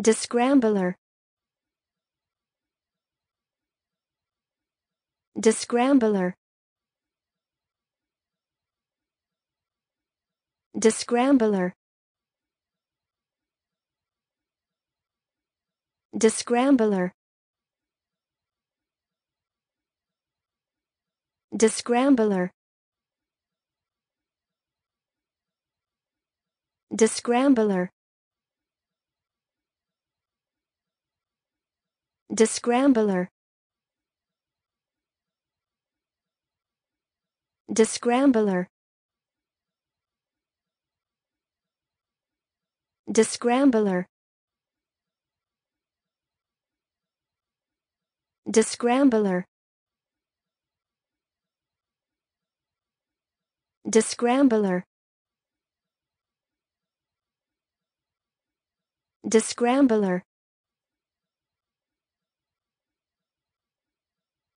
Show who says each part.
Speaker 1: Descrambler Descrambler Descrambler Descrambler Descrambler Descrambler Descrambler. Descrambler. Descrambler. Descrambler. Descrambler. Descrambler.